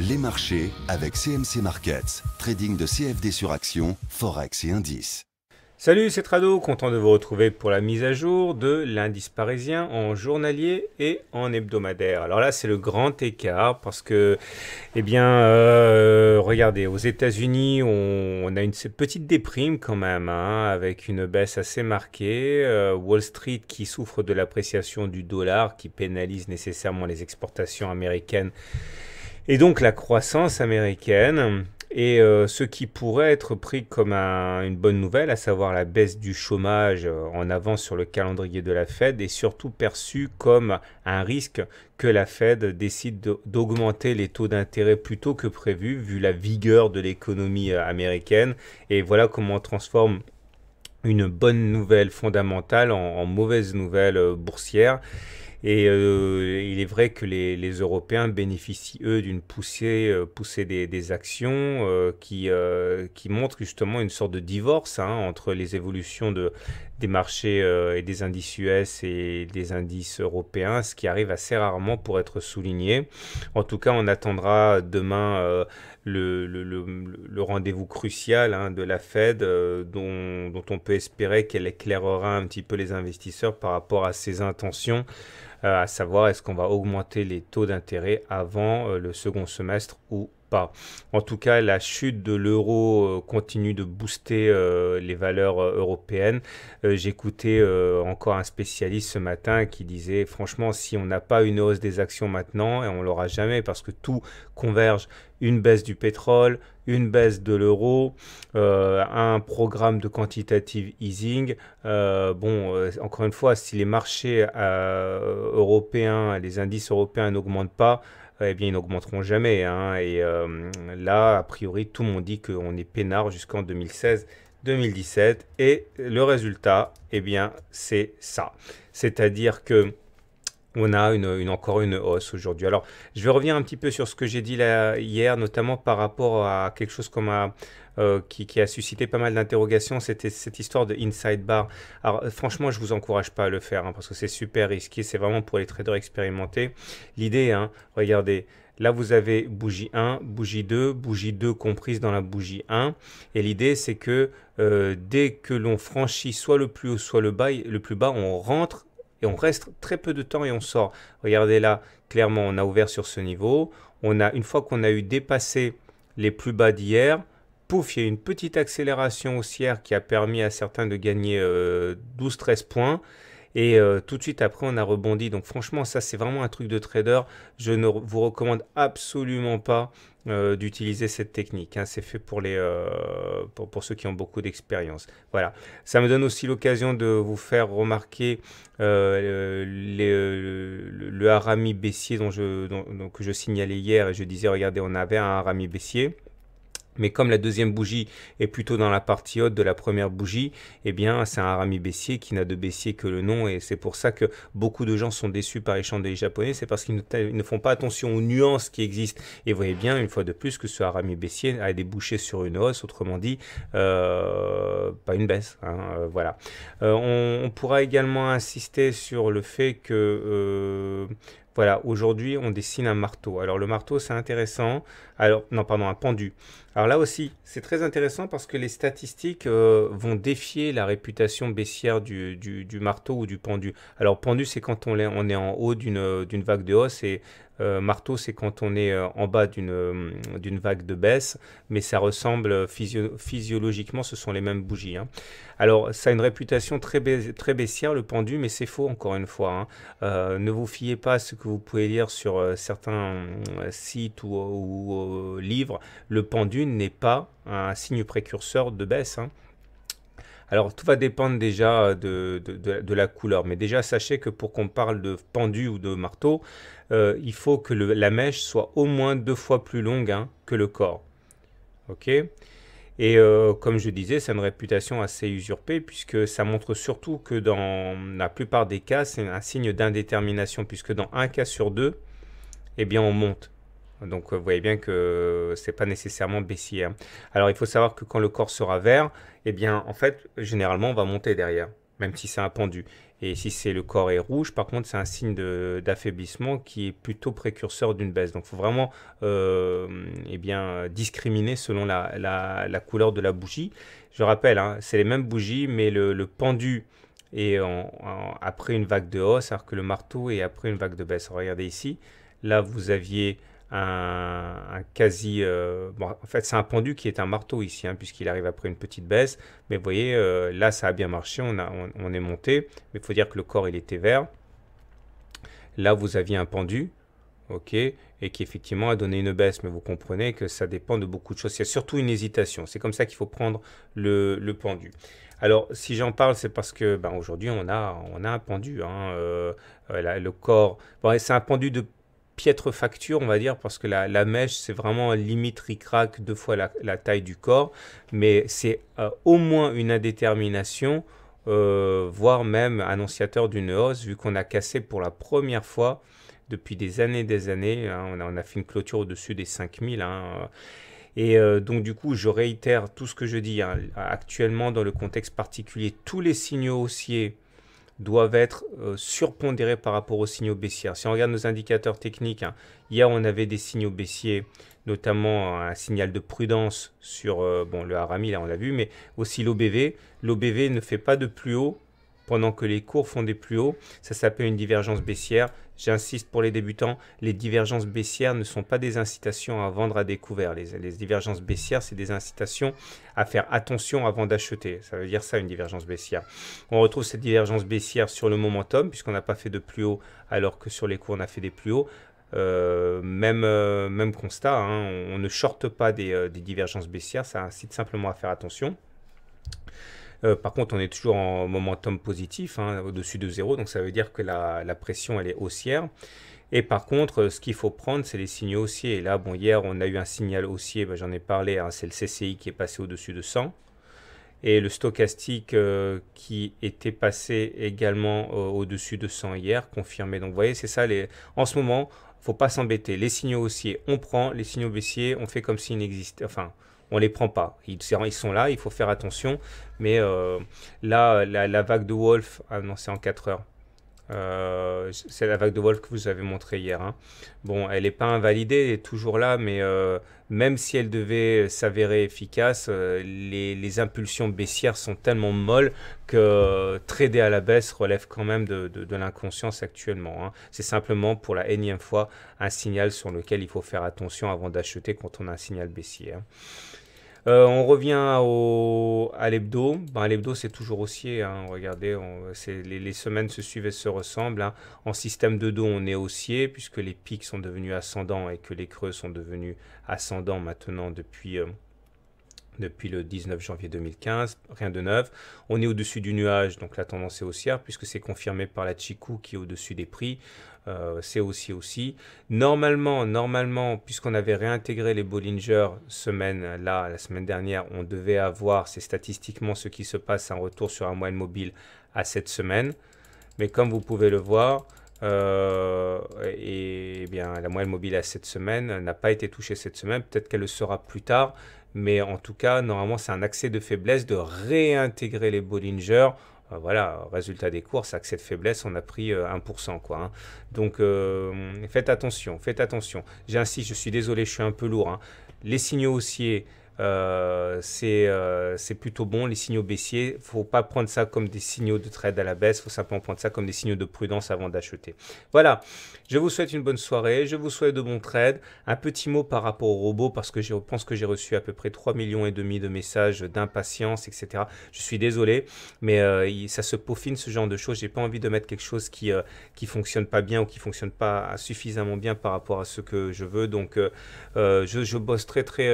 Les marchés avec CMC Markets, trading de CFD sur actions, forex et indices. Salut, c'est Trado, content de vous retrouver pour la mise à jour de l'indice parisien en journalier et en hebdomadaire. Alors là, c'est le grand écart parce que, eh bien, euh, regardez, aux États-Unis, on, a une petite déprime quand même, hein, avec une baisse assez marquée. Euh, Wall Street qui souffre de l'appréciation du dollar, qui pénalise nécessairement les exportations américaines et donc la croissance américaine et euh, ce qui pourrait être pris comme une bonne nouvelle, à savoir la baisse du chômage euh, en avance sur le calendrier de la Fed, est surtout perçu comme un risque que la Fed décide d'augmenter les taux d'intérêt plus tôt que prévu, vu la vigueur de l'économie euh, américaine. Et voilà comment on transforme une bonne nouvelle fondamentale en mauvaise nouvelle boursière. Et euh, il est vrai que les, Européens bénéficient, eux, d'une poussée, euh, des, actions euh, qui, qui montrent justement une sorte de divorce hein, entre les évolutions de, marchés euh, et des indices US et des indices européens, ce qui arrive assez rarement pour être souligné. En tout cas, on attendra demain euh, le, rendez-vous crucial hein, de la Fed, euh, dont, dont, on peut espérer qu'elle éclairera un petit peu les investisseurs par rapport à ses intentions, à savoir est-ce qu'on va augmenter les taux d'intérêt avant le second semestre ou en tout cas, la chute de l'euro euh, continue de booster euh, les valeurs euh, européennes. J'écoutais encore un spécialiste ce matin qui disait franchement, si on n'a pas une hausse des actions maintenant, et on l'aura jamais parce que tout converge une baisse du pétrole, une baisse de l'euro, euh, un programme de quantitative easing. Euh, bon, euh, encore une fois, si les marchés européens, les indices européens n'augmentent pas, eh bien, ils n'augmenteront jamais. Hein. Et là, a priori, tout le monde dit qu'on est peinard jusqu'en 2016. 2017 et le résultat, eh bien, c'est ça. C'est-à-dire que on a une, encore une hausse aujourd'hui. Alors, je vais revenir un petit peu sur ce que j'ai dit hier, notamment par rapport à quelque chose comme euh, qui, a suscité pas mal d'interrogations, c'était cette histoire de Inside Bar. Alors, franchement, je vous encourage pas à le faire, hein, parce que c'est super risqué, c'est vraiment pour les traders expérimentés. L'idée, hein, regardez, Là, vous avez bougie 1, bougie 2, bougie 2 comprise dans la bougie 1. Et l'idée, c'est que euh, dès que l'on franchit soit le plus haut, soit le bas, le plus bas, on rentre et on reste très peu de temps et on sort. Regardez là, clairement, on a ouvert sur ce niveau. On a, une fois qu'on a eu dépassé les plus bas d'hier, pouf, il y a une petite accélération haussière qui a permis à certains de gagner 12-13 euh, points. Et euh, tout de suite après, on a rebondi. Donc franchement, ça, c'est vraiment un truc de trader. Je ne vous recommande absolument pas euh, d'utiliser cette technique. Hein. C'est fait pour, les, euh, pour, ceux qui ont beaucoup d'expérience. Voilà. Ça me donne aussi l'occasion de vous faire remarquer euh, le, harami baissier dont je, que je signalais hier et je disais, regardez, on avait un harami baissier. Mais comme la deuxième bougie est plutôt dans la partie haute de la première bougie, eh bien c'est un harami baissier qui n'a de baissier que le nom et c'est pour ça que beaucoup de gens sont déçus par les chandeliers japonais, c'est parce qu'ils ne, font pas attention aux nuances qui existent. Et vous voyez bien une fois de plus que ce harami baissier a débouché sur une hausse, autrement dit euh, pas une baisse. Hein, euh, voilà. Euh, on, on, pourra également insister sur le fait que voilà, aujourd'hui on dessine un marteau. Alors le marteau c'est intéressant. Alors non pardon un pendu. Alors là aussi, c'est très intéressant parce que les statistiques euh, vont défier la réputation baissière du, marteau ou du pendu. Alors pendu, c'est quand on est, on est en haut d'une euh, vague de hausse et euh, marteau, c'est quand on est en bas d'une vague de baisse, mais ça ressemble physiologiquement, ce sont les mêmes bougies. Hein. Alors, ça a une réputation très, très baissière, le pendu, mais c'est faux, encore une fois. Hein. ne vous fiez pas à ce que vous pouvez lire sur certains sites ou livres. Le pendu n'est pas un signe précurseur de baisse. Hein. Alors tout va dépendre déjà de, la couleur, mais déjà sachez que pour qu'on parle de pendu ou de marteau, euh, il faut que la mèche soit au moins deux fois plus longue hein, que le corps. Ok et euh, comme je disais, c'est une réputation assez usurpée puisque ça montre surtout que dans la plupart des cas, c'est un signe d'indétermination puisque dans un cas sur deux, eh bien on monte. Donc euh, vous voyez bien que ce n'est pas nécessairement baissier. Hein. Alors il faut savoir que quand le corps sera vert, eh bien en fait généralement on va monter derrière, même si c'est un pendu. Et si c'est le corps est rouge, par contre c'est un signe d'affaiblissement qui est plutôt précurseur d'une baisse. Donc il faut vraiment euh, eh bien, discriminer selon la, couleur de la bougie. Je rappelle, hein, c'est les mêmes bougies, mais le, pendu est après une vague de hausse, alors que le marteau est après une vague de baisse. regardez ici, là vous aviez un, quasi... Euh, en fait, c'est un pendu qui est un marteau ici, hein, puisqu'il arrive après une petite baisse. Mais vous voyez, euh, là, ça a bien marché, on, a, on, est monté. Mais il faut dire que le corps, il était vert. Là, vous aviez un pendu, ok, et qui effectivement a donné une baisse. Mais vous comprenez que ça dépend de beaucoup de choses. Il y a surtout une hésitation. C'est comme ça qu'il faut prendre le, pendu. Alors, si j'en parle, c'est parce que ben, aujourd'hui, on a, on a un pendu. Hein, euh, le corps, c'est un pendu de piètre facture, on va dire, parce que la, mèche, c'est vraiment limite ric-rac, deux fois la, taille du corps, mais c'est euh, au moins une indétermination, euh, voire même annonciateur d'une hausse, vu qu'on a cassé pour la première fois depuis des années des années, hein, on, a, fait une clôture au-dessus des 5000. Hein, euh, et donc du coup, je réitère tout ce que je dis. Hein, actuellement, dans le contexte particulier, tous les signaux haussiers doivent être euh, surpondérés par rapport aux signaux baissiers. si on regarde nos indicateurs techniques, hein, hier on avait des signaux baissiers, notamment un signal de prudence sur euh, bon, le Harami, là on l'a vu, mais aussi l'OBV. L'OBV ne fait pas de plus haut pendant que les cours font des plus hauts. Ça s'appelle une divergence baissière. J'insiste pour les débutants, les divergences baissières ne sont pas des incitations à vendre à découvert. Les, divergences baissières, c'est des incitations à faire attention avant d'acheter. Ça veut dire ça, une divergence baissière. On retrouve cette divergence baissière sur le momentum, puisqu'on n'a pas fait de plus haut, alors que sur les cours, on a fait des plus hauts. Euh, même, euh, même constat, hein, on, ne shorte pas euh, des divergences baissières, ça incite simplement à faire attention. Euh, par contre, on est toujours en momentum positif, hein, au-dessus de zéro, donc ça veut dire que la, pression, elle est haussière. Et par contre, euh, ce qu'il faut prendre, c'est les signaux haussiers. Et là, bon, hier, on a eu un signal haussier, ben, j'en ai parlé, hein, c'est le CCI qui est passé au-dessus de 100 et le stochastique euh, qui était passé également au-dessus de 100 hier, confirmé. Donc vous voyez, c'est ça, en ce moment, faut pas s'embêter. Les signaux haussiers, on prend, les signaux baissiers, on fait comme s'ils n'existaient, enfin, on les prend pas. Ils, sont là, il faut faire attention. Mais euh, là, la, vague de Wolf, annoncée ah en 4 heures. Euh, c'est la vague de Wolf que vous avez montrée hier. Hein. Bon, elle n'est pas invalidée, elle est toujours là, mais euh, même si elle devait s'avérer efficace, euh, les, impulsions baissières sont tellement molles que trader à la baisse relève quand même de, l'inconscience actuellement. Hein. C'est simplement pour la énième fois un signal sur lequel il faut faire attention avant d'acheter quand on a un signal baissier. Hein. Euh, on revient au, à l'hebdo. Ben, l'hebdo, c'est toujours haussier. Hein. Regardez, les, semaines se suivent et se ressemblent. Hein. En système de dos, on est haussier puisque les pics sont devenus ascendants et que les creux sont devenus ascendants maintenant depuis, euh, depuis le 19 janvier 2015, rien de neuf. On est au-dessus du nuage, donc la tendance est haussière, puisque c'est confirmé par la Chiku qui est au-dessus des prix. Euh, c'est aussi aussi. Normalement, normalement, puisqu'on avait réintégré les Bollinger semaine là, la semaine dernière, on devait avoir, c'est statistiquement ce qui se passe, un retour sur un moyenne mobile à cette semaine. Mais comme vous pouvez le voir, euh, bien la moyenne mobile à cette semaine n'a pas été touchée cette semaine. Peut-être qu'elle le sera plus tard, mais en tout cas, normalement, c'est un accès de faiblesse de réintégrer les Bollinger. Euh, voilà, résultat des courses, accès de faiblesse, on a pris 1%. Euh, quoi, hein. Donc, euh, faites attention, faites attention. J'insiste, je suis désolé, je suis un peu lourd. Hein. Les signaux haussiers, euh, euh, c'est plutôt bon. Les signaux baissiers, il ne faut pas prendre ça comme des signaux de trade à la baisse, il faut simplement prendre ça comme des signaux de prudence avant d'acheter. Voilà, je vous souhaite une bonne soirée, je vous souhaite de bons trades. Un petit mot par rapport au robot, parce que je pense que j'ai reçu à peu près 3 millions et demi de messages d'impatience, etc. Je suis désolé, mais euh, ça se peaufine ce genre de choses. J'ai pas envie de mettre quelque chose qui qui fonctionne pas bien ou qui fonctionne pas suffisamment bien par rapport à ce que je veux. Donc je, je bosse très très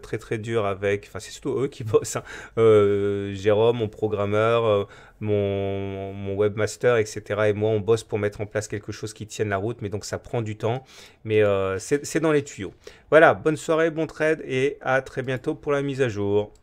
très très dur avec, enfin c'est surtout eux qui bossent, hein. euh, Jérôme, mon programmeur, euh, mon, webmaster, etc. Et moi, on bosse pour mettre en place quelque chose qui tienne la route, mais donc ça prend du temps, mais euh, c'est dans les tuyaux. Voilà, bonne soirée, bon trade et à très bientôt pour la mise à jour.